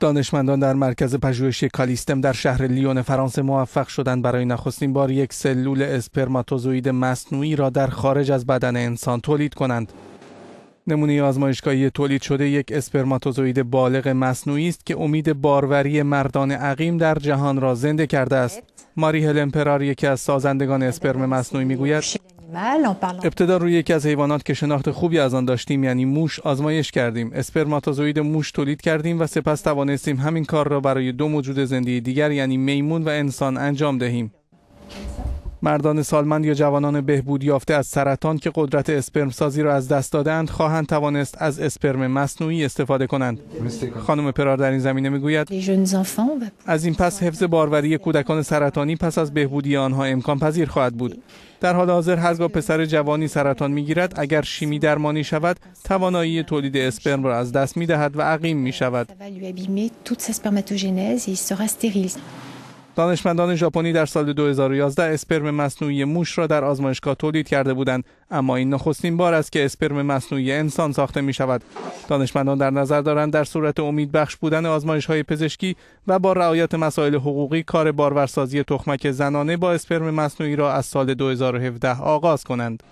دانشمندان در مرکز پژوهشی کالیستم در شهر لیون فرانسه موفق شدند برای نخستین بار یک سلول اسپرماتوزوئید مصنوعی را در خارج از بدن انسان تولید کنند. نمونه آزمایشگاهی تولید شده یک اسپرماتوزوئید بالغ مصنوعی است که امید باروری مردان عقیم در جهان را زنده کرده است. ماری هلن یکی از سازندگان اسپرم مصنوعی میگوید ابتدا روی یکی از حیوانات که شناخت خوبی از آن داشتیم یعنی موش آزمایش کردیم اسپرماتوزوید موش تولید کردیم و سپس توانستیم همین کار را برای دو موجود زنده دیگر یعنی میمون و انسان انجام دهیم مردان سالمند یا جوانان بهبود یافته از سرطان که قدرت اسپرم سازی را از دست دادند خواهند توانست از اسپرم مصنوعی استفاده کنند. خانم پرار در این زمینه میگوید از این پس حفظ باروری کودکان سرطانی پس از بهبودی آنها امکان پذیر خواهد بود. در حال حاضر هرگاه پسر جوانی سرطان میگیرد اگر شیمی درمانی شود توانایی تولید اسپرم را از دست می دهد و عقیم می شود. دانشمندان ژاپنی در سال 2011 اسپرم مصنوعی موش را در آزمایشگاه تولید کرده بودند اما این نخستین بار است که اسپرم مصنوعی انسان ساخته می شود دانشمندان در نظر دارند در صورت امید بخش بودن آزمایش های پزشکی و با رعایت مسائل حقوقی کار بارورسازی تخمک زنانه با اسپرم مصنوعی را از سال 2017 آغاز کنند